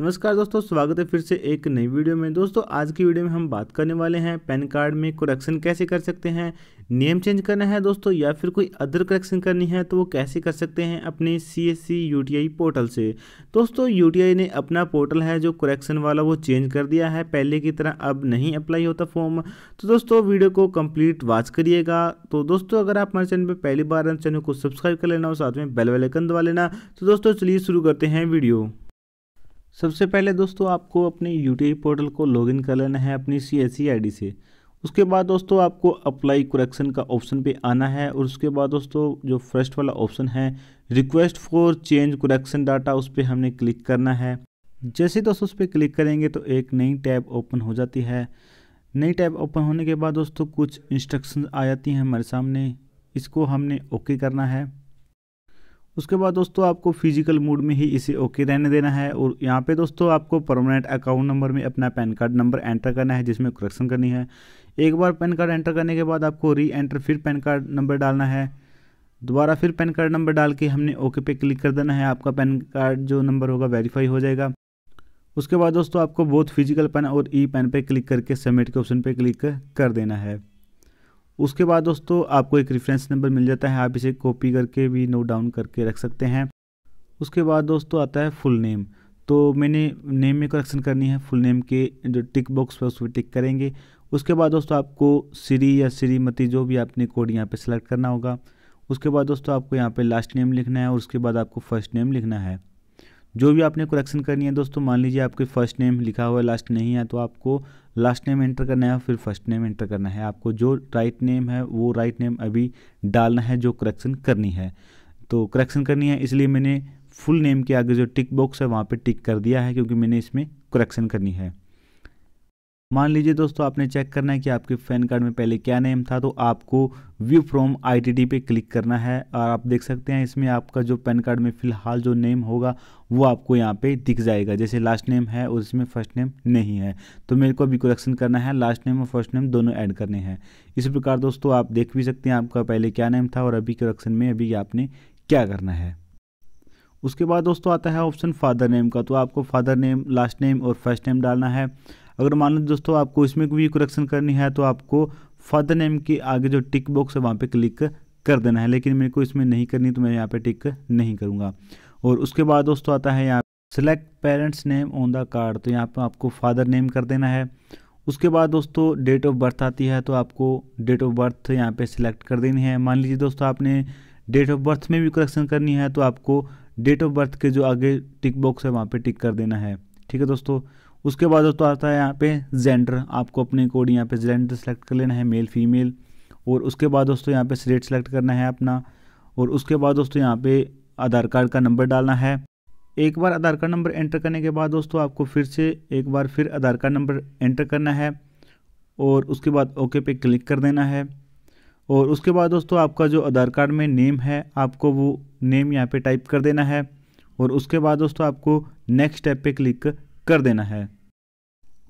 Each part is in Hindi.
नमस्कार दोस्तों स्वागत है फिर से एक नई वीडियो में दोस्तों आज की वीडियो में हम बात करने वाले हैं पैन कार्ड में करेक्शन कैसे कर सकते हैं नेम चेंज करना है दोस्तों या फिर कोई अदर करेक्शन करनी है तो वो कैसे कर सकते हैं अपने C S C U T I portal से दोस्तों यू टी आई ने अपना पोर्टल है जो करेक्शन वाला वो चेंज कर दिया है पहले की तरह अब नहीं अप्लाई होता फॉर्म तो दोस्तों वीडियो को कंप्लीट वॉच करिएगा तो दोस्तों अगर आप हमारे चैनल पर पहली बार चैनल को सब्सक्राइब कर लेना और साथ में बेल वालेकन दबा लेना तो दोस्तों चलिए शुरू करते हैं वीडियो सबसे पहले दोस्तों आपको अपने यू पोर्टल को लॉगिन कर लेना है अपनी सी एस e से उसके बाद दोस्तों आपको अप्लाई कुरेक्शन का ऑप्शन पे आना है और उसके बाद दोस्तों जो फर्स्ट वाला ऑप्शन है request for change correction data उस पर हमने क्लिक करना है जैसे दोस्तों उस पर क्लिक करेंगे तो एक नई टैब ओपन हो जाती है नई टैब ओपन होने के बाद दोस्तों कुछ इंस्ट्रक्शन आ जाती हैं हमारे सामने इसको हमने ओके करना है उसके बाद दोस्तों आपको फिजिकल मोड में ही इसे ओके रहने देना है और यहाँ पे दोस्तों आपको परमानेंट अकाउंट नंबर में अपना पैन कार्ड नंबर एंटर करना है जिसमें करेक्शन करनी है एक बार पैन कार्ड एंटर करने के बाद आपको री एंटर फिर पैन कार्ड नंबर डालना है दोबारा फिर पैन कार्ड नंबर डाल के हमने ओके पे क्लिक कर देना है आपका पैन कार्ड जो नंबर होगा वेरीफाई हो जाएगा उसके बाद दोस्तों आपको बोथ फिजिकल पेन और ई पेन पे क्लिक करके सबमिट के ऑप्शन पे क्लिक कर देना है उसके बाद दोस्तों आपको एक रेफरेंस नंबर मिल जाता है आप इसे कॉपी करके भी नोट डाउन करके रख सकते हैं उसके बाद दोस्तों आता है फुल नेम तो मैंने नेम में करेक्शन करनी है फुल नेम के जो टिक बॉक्स पर उस पर टिक करेंगे उसके बाद दोस्तों आपको सीरी या श्रीमती जो भी आपने कोड यहाँ पे सेलेक्ट करना होगा उसके बाद दोस्तों आपको यहाँ पे लास्ट नेम लिखना है और उसके बाद आपको फर्स्ट नेम लिखना है जो भी आपने करेक्शन करनी है दोस्तों मान लीजिए आपके फर्स्ट नेम लिखा हुआ लास्ट नहीं है तो आपको लास्ट नेम एंटर करना है फिर फर्स्ट नेम एंटर करना है आपको जो राइट नेम है वो राइट नेम अभी डालना है जो करेक्शन करनी है तो करेक्शन करनी है इसलिए मैंने फुल नेम के आगे जो टिक बॉक्स है वहाँ पर टिक कर दिया है क्योंकि मैंने इसमें करेक्शन करनी है मान लीजिए दोस्तों आपने चेक करना है कि आपके पैन कार्ड में पहले क्या नेम था तो आपको व्यू फ्रॉम आईटीटी पे क्लिक करना है और आप देख सकते हैं इसमें आपका जो पैन कार्ड में फ़िलहाल जो नेम होगा वो आपको यहाँ पे दिख जाएगा जैसे लास्ट नेम है और इसमें फर्स्ट नेम नहीं है तो मेरे को अभी कलेक्शन करना है लास्ट नेम और फर्स्ट नेम दोनों ऐड करने हैं इसी प्रकार दोस्तों आप देख भी सकते हैं आपका पहले क्या नेम था और अभी कलेक्शन में अभी आपने क्या करना है उसके बाद दोस्तों आता है ऑप्शन फादर नेम का तो आपको फादर नेम लास्ट नेम और फर्स्ट नेम डालना है अगर मान लो दोस्तों आपको इसमें भी करेक्शन करनी है तो आपको फादर नेम के आगे जो टिक बॉक्स है वहाँ पर क्लिक कर देना है लेकिन मेरे को इसमें नहीं करनी तो मैं यहाँ पर टिक नहीं करूँगा और उसके बाद दोस्तों आता है यहाँ select parents name on the card तो यहाँ पर आपको फादर नेम कर देना है उसके बाद दोस्तों डेट ऑफ बर्थ आती है तो आपको डेट ऑफ बर्थ यहाँ पे सिलेक्ट कर देनी है मान लीजिए दोस्तों आपने डेट ऑफ बर्थ में भी करेक्शन करनी है तो आपको डेट ऑफ बर्थ के जो आगे टिक बॉक्स है वहाँ पे टिक कर देना है ठीक है दोस्तों उसके बाद तो आता है यहाँ पे जेंडर आपको अपने कोड यहाँ पे जेंडर सेलेक्ट कर लेना है मेल फीमेल और उसके बाद दोस्तों यहाँ पे स्टेट सेलेक्ट करना है अपना और उसके बाद दोस्तों यहाँ पे आधार कार्ड का नंबर डालना है एक बार आधार कार्ड नंबर एंटर करने के बाद दोस्तों आपको फिर से एक बार फिर आधार कार्ड नंबर एंटर करना है और उसके बाद ओके पे क्लिक कर देना है और उसके बाद दोस्तों आपका जो आधार कार्ड में नेम है आपको वो नेम यहाँ पे टाइप कर देना है और उसके बाद दोस्तों आपको नेक्स्ट स्टेप पे क्लिक कर देना है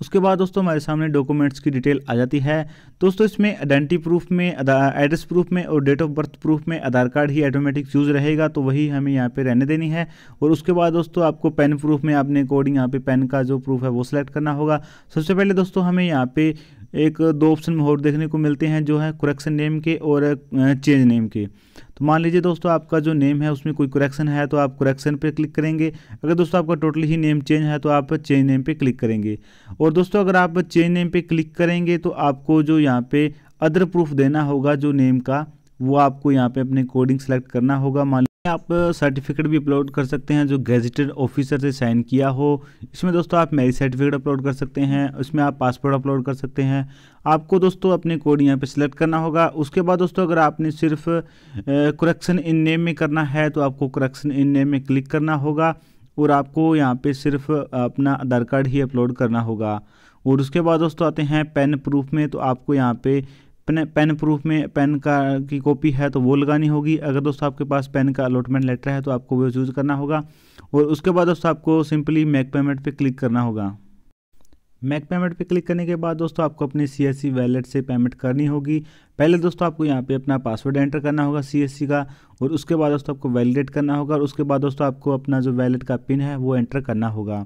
उसके बाद दोस्तों हमारे सामने डॉक्यूमेंट्स की डिटेल आ जाती है दोस्तों इसमें आइडेंटिटी प्रूफ में एड्रेस प्रूफ में और डेट ऑफ बर्थ प्रूफ में आधार कार्ड ही ऑटोमेटिक यूज़ रहेगा तो वही हमें यहाँ पे रहने देनी है और उसके बाद दोस्तों आपको पेन प्रूफ में आपने अकॉर्डिंग यहाँ पे पेन का जो प्रूफ है वो सिलेक्ट करना होगा सबसे पहले दोस्तों हमें यहाँ पे एक दो ऑप्शन और देखने को मिलते हैं जो है करेक्शन नेम के और चेंज नेम के तो मान लीजिए दोस्तों आपका जो नेम है उसमें कोई करेक्शन है तो आप करेक्शन पे क्लिक करेंगे अगर दोस्तों आपका टोटली ही नेम चेंज है तो आप चेंज नेम पे क्लिक करेंगे और दोस्तों अगर आप चेंज नेम पे क्लिक करेंगे तो आपको जो यहाँ पे अदर प्रूफ देना होगा जो नेम का वो आपको यहाँ पे अपने कोडिंग सेलेक्ट करना होगा मान आप सर्टिफिकेट भी अपलोड कर सकते हैं जो गैजेटेड ऑफिसर से साइन किया हो इसमें दोस्तों आप मैरिज सर्टिफिकेट अपलोड कर सकते हैं उसमें आप पासपोर्ट अपलोड कर सकते हैं आपको दोस्तों अपने कोड यहाँ पे सिलेक्ट करना होगा उसके बाद दोस्तों अगर आपने सिर्फ करेक्शन इन नेम में करना है तो आपको करेक्शन इन नेम में क्लिक करना होगा और आपको यहाँ पर सिर्फ अपना आधार कार्ड ही अपलोड करना होगा और उसके बाद दोस्तों आते हैं पेन प्रूफ में तो आपको यहाँ पे पेन पेन प्रूफ में पेन का की कॉपी है तो वो लगानी होगी अगर दोस्तों आपके पास पेन का अलॉटमेंट लेटर है तो आपको वो चूज़ करना होगा और उसके बाद दोस्तों आपको सिंपली मैक पेमेंट पे क्लिक करना होगा मैक पेमेंट पे क्लिक करने के बाद दोस्तों आपको अपने सी एस सी वैलेट से पेमेंट करनी होगी पहले दोस्तों आपको यहाँ पे अपना पासवर्ड एंटर करना होगा सी एस सी का और उसके बाद दोस्तों आपको वैलिडेट करना होगा और उसके बाद दोस्तों आपको अपना जो वैलेट का पिन है वो एंटर करना होगा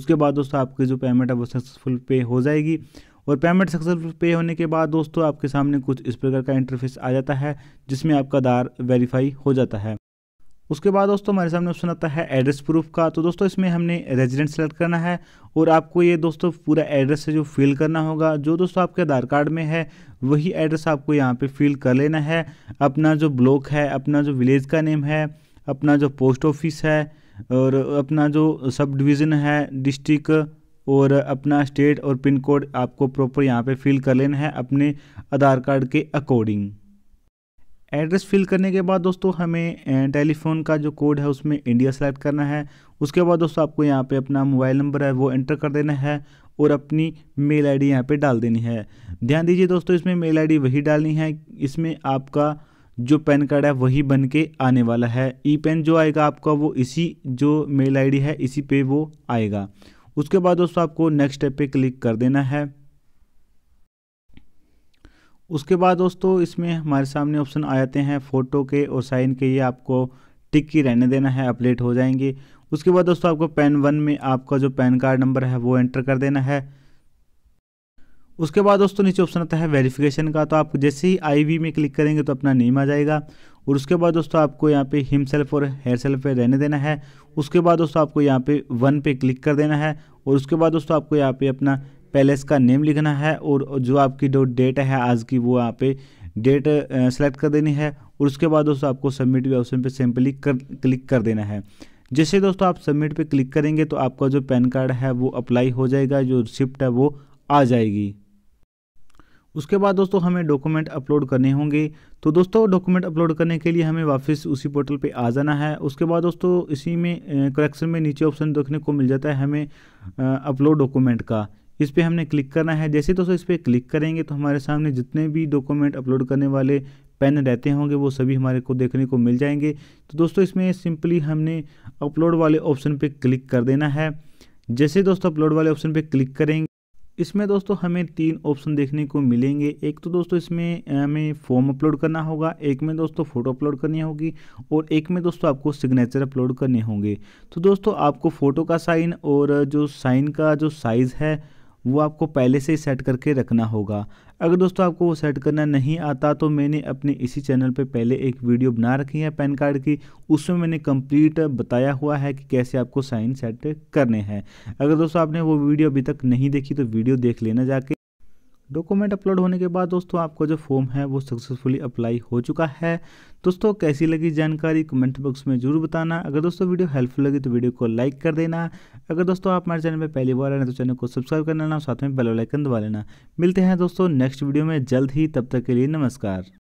उसके बाद दोस्तों आपकी जो पेमेंट है वो सक्सेसफुल पे हो जाएगी और पेमेंट सक्सेसफुल पे होने के बाद दोस्तों आपके सामने कुछ इस प्रकार का इंटरफेस आ जाता है जिसमें आपका आधार वेरीफाई हो जाता है उसके बाद दोस्तों हमारे सामने ऑप्शन आता है एड्रेस प्रूफ का तो दोस्तों इसमें हमने रेजिडेंट सेलेक्ट करना है और आपको ये दोस्तों पूरा एड्रेस जो फिल करना होगा जो दोस्तों आपके आधार कार्ड में है वही एड्रेस आपको यहाँ पे फिल कर लेना है अपना जो ब्लॉक है अपना जो विलेज का नेम है अपना जो पोस्ट ऑफिस है और अपना जो सब डिविज़न है डिस्ट्रिक्ट और अपना स्टेट और पिन कोड आपको प्रॉपर यहाँ पे फिल कर लेना है अपने आधार कार्ड के अकॉर्डिंग एड्रेस फिल करने के बाद दोस्तों हमें टेलीफोन का जो कोड है उसमें इंडिया सेलेक्ट करना है उसके बाद दोस्तों आपको यहाँ पे अपना मोबाइल नंबर है वो एंटर कर देना है और अपनी मेल आईडी यहाँ पे डाल देनी है ध्यान दीजिए दोस्तों इसमें मेल आईडी वही डालनी है इसमें आपका जो पैन कार्ड है वही बन के आने वाला है ई पेन जो आएगा आपका वो इसी जो मेल आई है इसी पे वो आएगा उसके बाद दोस्तों आपको नेक्स्ट स्टेप पे क्लिक कर देना है उसके बाद दोस्तों इसमें हमारे सामने ऑप्शन आ जाते हैं फ़ोटो के और साइन के ये आपको टिक की रहने देना है अपडेट हो जाएंगे उसके बाद दोस्तों आपको पैन वन में आपका जो पैन कार्ड नंबर है वो एंटर कर देना है उसके बाद दोस्तों नीचे ऑप्शन आता है वेरिफिकेशन का तो आप जैसे ही आईवी में क्लिक करेंगे तो अपना नेम आ जाएगा और उसके बाद दोस्तों आपको यहाँ पे हिमसेल्फ और हेयर सेल्फ पे रहने देना है उसके बाद दोस्तों आपको यहाँ पे वन पे क्लिक कर देना है और उसके बाद दोस्तों आपको यहाँ पे अपना पैलेस का नेम लिखना है और जो आपकी जो डेट है आज की वो यहाँ पे डेट सेलेक्ट कर देनी है और उसके बाद दोस्तों आपको सबमिट भी ऑप्शन पर सिंपली कर क्लिक कर देना है जैसे दोस्तों आप सबमिट पर क्लिक करेंगे तो आपका जो पैन कार्ड है वो अप्लाई हो जाएगा जो रिसिप्ट है वो आ जाएगी उसके बाद दोस्तों हमें डॉक्यूमेंट अपलोड करने होंगे तो दोस्तों डॉक्यूमेंट अपलोड करने के लिए हमें वापस उसी पोर्टल पे आ जाना है उसके बाद दोस्तों इसी में करेक्शन में नीचे ऑप्शन देखने को मिल जाता है हमें अपलोड डॉक्यूमेंट का इस पर हमने क्लिक करना है जैसे दोस्तों इस पर क्लिक करेंगे तो हमारे सामने जितने भी डॉक्यूमेंट अपलोड करने वाले पेन रहते होंगे वो सभी हमारे को देखने को मिल जाएंगे तो दोस्तों इसमें सिंपली हमने अपलोड वाले ऑप्शन पर क्लिक कर देना है जैसे दोस्तों अपलोड वाले ऑप्शन पर क्लिक करेंगे इसमें दोस्तों हमें तीन ऑप्शन देखने को मिलेंगे एक तो दोस्तों इसमें हमें फॉर्म अपलोड करना होगा एक में दोस्तों फ़ोटो अपलोड करनी होगी और एक में दोस्तों आपको सिग्नेचर अपलोड करने होंगे तो दोस्तों आपको फ़ोटो का साइन और जो साइन का जो साइज़ है वो आपको पहले से ही सेट करके रखना होगा अगर दोस्तों आपको वो सेट करना नहीं आता तो मैंने अपने इसी चैनल पे पहले एक वीडियो बना रखी है पैन कार्ड की उसमें मैंने कंप्लीट बताया हुआ है कि कैसे आपको साइन सेट करने हैं अगर दोस्तों आपने वो वीडियो अभी तक नहीं देखी तो वीडियो देख लेना जाके डॉक्यूमेंट अपलोड होने के बाद दोस्तों आपका जो फॉर्म है वो सक्सेसफुली अप्लाई हो चुका है दोस्तों कैसी लगी जानकारी कमेंट बॉक्स में जरूर बताना अगर दोस्तों वीडियो हेल्पफुल लगी तो वीडियो को लाइक कर देना अगर दोस्तों आप हमारे चैनल पर पहली बार आए तो चैनल को सब्सक्राइब कर लेना साथ में बेलाइकन दबा लेना मिलते हैं दोस्तों नेक्स्ट वीडियो में जल्द ही तब तक के लिए नमस्कार